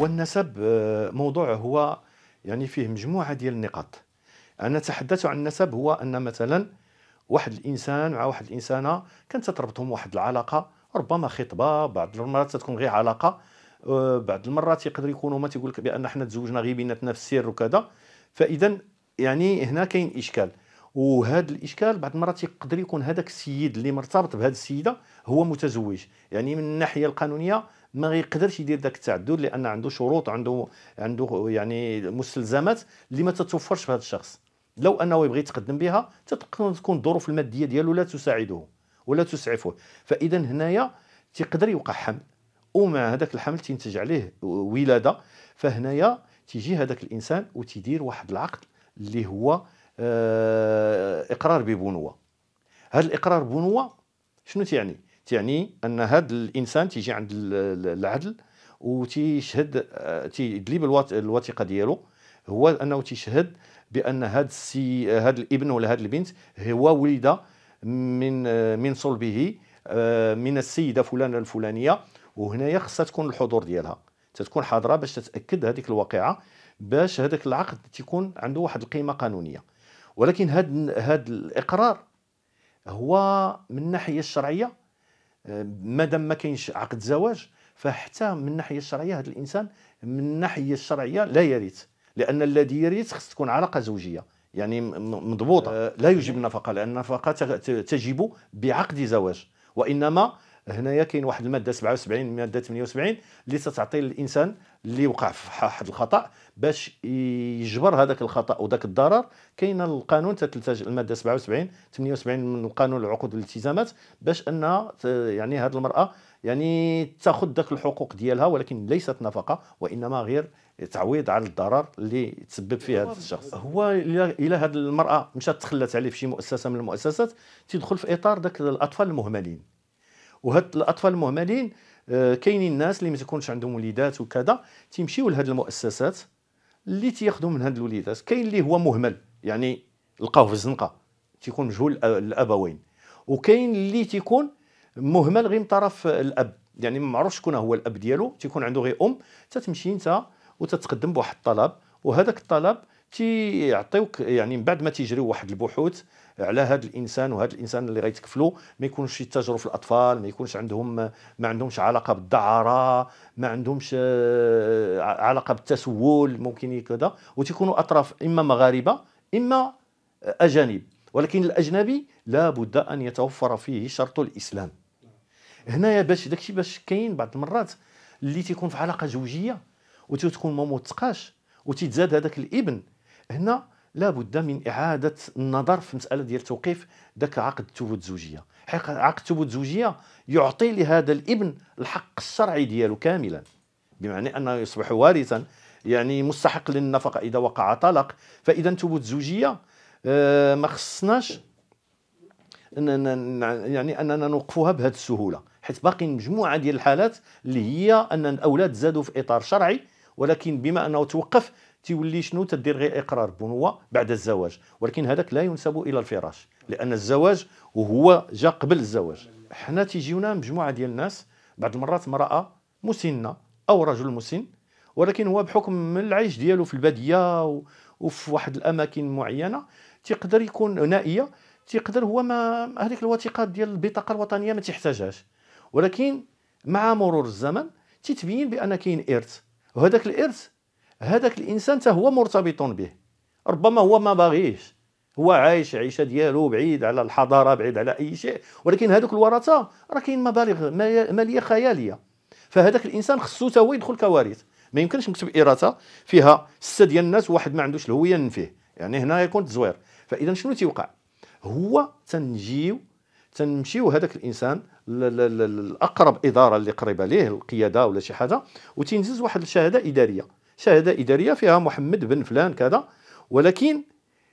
هو النسب آه، موضوع هو يعني فيه مجموعه ديال النقاط انا اتحدث عن النسب هو ان مثلا واحد الانسان مع واحد الانسانه كانت تربطهم واحد العلاقه ربما خطبه بعض المرات تكون غير علاقه آه، بعض المرات يقدر يكونوا ما تيقول لك بان احنا تزوجنا غير بيناتنا في السر وكذا فاذا يعني هنا كاين اشكال وهذا الاشكال بعض المرات يقدر يكون هذاك السيد اللي مرتبط بهذه السيده هو متزوج يعني من الناحيه القانونيه ما يقدرش يدير ذاك التعدد لان عنده شروط عنده عنده يعني مستلزمات اللي ما تتوفرش في هذا الشخص لو انه يبغي يتقدم بها تكون الظروف الماديه ديالو لا تساعده ولا تسعفه فاذا هنايا تيقدر يوقع حمل ومع هذاك الحمل تنتج عليه ولاده فهنايا تيجي هذاك الانسان وتيدير واحد العقد اللي هو آه، اقرار ببنوه هذا الاقرار بنوه شنو تيعني تعني ان هذا الانسان تيجي عند العدل وتيشهد تيدلي بالوثيقه ديالو هو انه تيشهد بان هذا السي هذا الابن ولا هذه البنت هو ولد من من صلبه آه، من السيده فلانه الفلانيه وهنايا خصها تكون الحضور ديالها تتكون حاضره باش تتاكد هذيك الواقعه باش هذاك العقد تيكون عنده واحد القيمه قانونيه ولكن هذا هذا الاقرار هو من الناحيه الشرعيه مادام ما كاينش عقد زواج فحتى من الناحيه الشرعيه هذا الانسان من الناحيه الشرعيه لا يرث لان الذي يرث خص تكون علاقه زوجيه يعني مضبوطه أه، لا يجب النفقه لان النفقه تجب بعقد زواج وانما هنايا كاين واحد الماده 77 الماده 78 اللي تتعطي للانسان اللي وقع في واحد الخطا باش يجبر هذاك الخطا وذاك الضرر كاين القانون تتلتج الماده 77 78 من القانون العقود والالتزامات باش انها يعني هذه المراه يعني تاخذ ذاك الحقوق ديالها ولكن ليست نفقه وانما غير تعويض على الضرر اللي تسبب فيه هذا الشخص هو الى هذه المراه مشات تخلت عليه في شي مؤسسه من المؤسسات تيدخل في اطار ذاك الاطفال المهملين وهاد الاطفال المهملين آه، كاينين الناس اللي ما تكونش عندهم وليدات وكذا تيمشيو لهاد المؤسسات اللي تياخذوا من هاد الوليدات كاين اللي هو مهمل يعني لقاوه في الزنقه تيكون مجهول الابوين وكاين اللي تيكون مهمل غير من طرف الاب يعني ما معروفش شكون هو الاب ديالو تيكون عنده غير ام تتمشي انت وتتقدم بواحد الطلب وهذاك الطلب تيعطيوك يعني من بعد ما تيجريو واحد البحوث على هذا الانسان وهذا الانسان اللي غيتكفلوا ما يكونش يتاجروا في الاطفال ما يكونش عندهم ما عندهمش علاقه بالدعاره ما عندهمش آه، علاقه بالتسول ممكن كذا وتيكونوا اطراف اما مغاربه اما آه، اجانب ولكن الاجنبي لا بد ان يتوفر فيه شرط الاسلام هنايا باش داكشي باش كاين بعض المرات اللي تيكون في علاقه زوجيه وتتكون ما متقاش وتتزاد هذاك الابن هنا لابد من اعاده النظر في مساله ديال توقيف ذاك عقد التبوه الزوجيه عقد التبوه الزوجيه يعطي لهذا الابن الحق الشرعي ديالو كاملا بمعنى انه يصبح وارثا يعني مستحق للنفقه اذا وقع طلاق فاذا تبوه الزوجيه آه، ما خصناش يعني اننا نوقفوها بهذه السهوله حيت باقي مجموعه ديال الحالات اللي هي ان الاولاد زادوا في اطار شرعي ولكن بما انه توقف تيولي شنو تدير غير اقرار بنوه بعد الزواج ولكن هذاك لا ينسب الى الفراش لان الزواج وهو جا قبل الزواج حنا تيجيونا مجموعه ديال الناس بعض المرات امراه مسنه او رجل مسن ولكن هو بحكم من العيش ديالو في الباديه وفي واحد الاماكن معينه تيقدر يكون نائيه تيقدر هو ما هذيك الوثيقه ديال البطاقه الوطنيه ما تحتاجهاش ولكن مع مرور الزمن تتبين بان كاين ارث وهذاك الارث هذاك الانسان حتى هو مرتبط به ربما هو ما باغيش هو عايش عيشه ديالو بعيد على الحضاره بعيد على اي شيء ولكن هذوك الورثه راه كاين مبالغ ماليه خياليه فهذاك الانسان خصو حتى هو يدخل كوارث ما يمكنش نكتب اراثه فيها سته ديال الناس وواحد ما عندوش الهويه نفيه يعني هنا يكون تزوير فاذا شنو تيوقع هو تنجيو تنمشيو هذاك الانسان الاقرب اداره اللي قريبه ليه القياده ولا شي حاجه وتنزز واحد الشهاده اداريه شهاده اداريه فيها محمد بن فلان كذا ولكن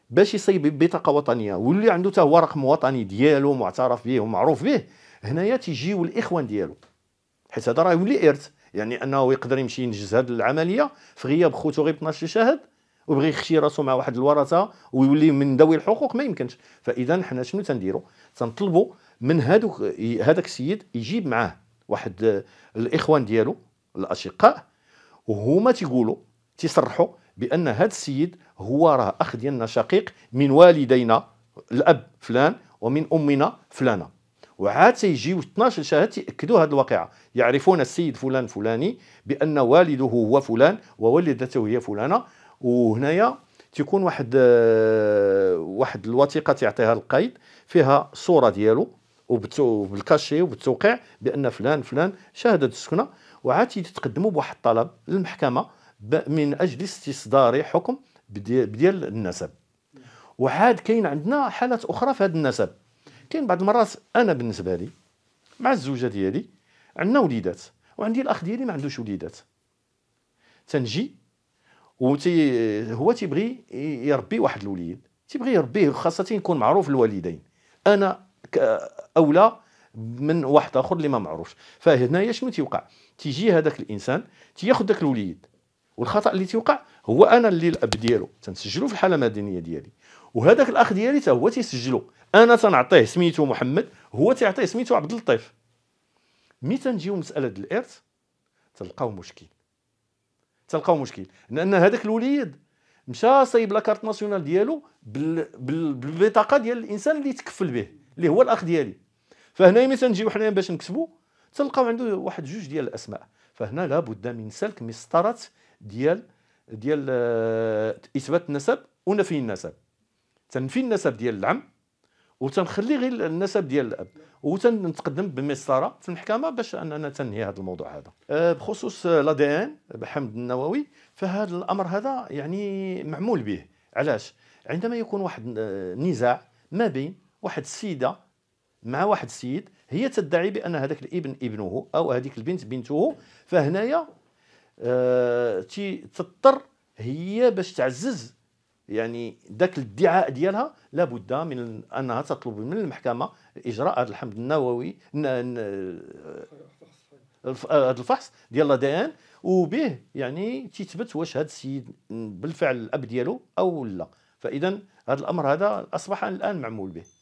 باش يصيب بطاقه وطنيه واللي عنده حتى هو رقم وطني ديالو معترف به ومعروف به هنايا تيجيو الاخوان ديالو حيت هذا راه يولي ارث يعني انه يقدر يمشي ينجز هذه العمليه في غياب خوتو غير 12 شهد وبغي يخشي راسو مع واحد الورثه ويولي من ذوي الحقوق ما يمكنش فاذا حنا شنو تنديروا تنطلبوا من هذوك هذاك السيد يجيب معاه واحد الاخوان ديالو الاشقاء وهما تيقولوا تيصرحوا بان هذا السيد هو راه اخ ديالنا شقيق من والدينا الاب فلان ومن امنا فلانه وعاد تيجيو 12 شهاد تياكدوا هذه الواقعه يعرفون السيد فلان فلاني بان والده هو فلان ووالدته هي فلانه وهنايا تيكون واحد واحد الوثيقه تيعطيها القايد فيها صوره ديالو وبالكاشي وبالتوقيع بان فلان فلان شاهد السكنه وعاد تيتقدموا بواحد الطلب للمحكمه من اجل استصدار حكم بديال النسب وعاد كاين عندنا حالات اخرى في هذا النسب كاين بعض المرات انا بالنسبه لي مع الزوجه ديالي عندنا وليدات وعندي الاخ ديالي ما عندوش وليدات تنجي وتي هو تيبغي يربي واحد الوليد تيبغي يربيه خاصه يكون معروف الوالدين انا اولى من واحد اخر اللي ما معروفش فهنايا شنو تيوقع تيجي هذاك الانسان تياخذ ذاك الوليد والخطا اللي تيوقع هو انا اللي الاب ديالو تنسجلو في الحاله المدنيه ديالي وهذاك الاخ ديالي حتى هو تيسجلو انا تنعطيه سميتو محمد هو تيعطيه سميتو عبد اللطيف مي تنجيو مساله الارث تلقاو مشكل تلقاو مشكل لان هذاك الوليد مشى صايب لا كارت ناسيونال ديالو بالبطاقه ديال الانسان اللي تكفل به اللي هو الاخ ديالي فهنا مثلا نجيو حنايا باش نكتبوا تلقاو عنده واحد جوج ديال الاسماء فهنا لابد من سلك مسطره ديال ديال آه، اثبات النسب ونفي النسب تنفي النسب ديال العم وتنخلي غير النسب ديال الاب وتنتقدم بمسطره في المحكمه باش اننا تنهي هذا الموضوع هذا آه، بخصوص آه، لا دي ان بحمد النووي فهذا الامر هذا يعني معمول به علاش عندما يكون واحد نزاع ما بين واحد السيده مع واحد السيد هي تدعي بان هذاك الابن ابنه او هذيك البنت بنته فهنايا آه تضطر هي باش تعزز يعني ذاك الادعاء ديالها لابد من انها تطلب من المحكمه اجراء هذا الحمض النووي آه، هذا الفحص ديال الدي ان وبه يعني تيثبت واش هذا السيد بالفعل الاب ديالو او لا فاذا هذا الامر هذا اصبح الان معمول به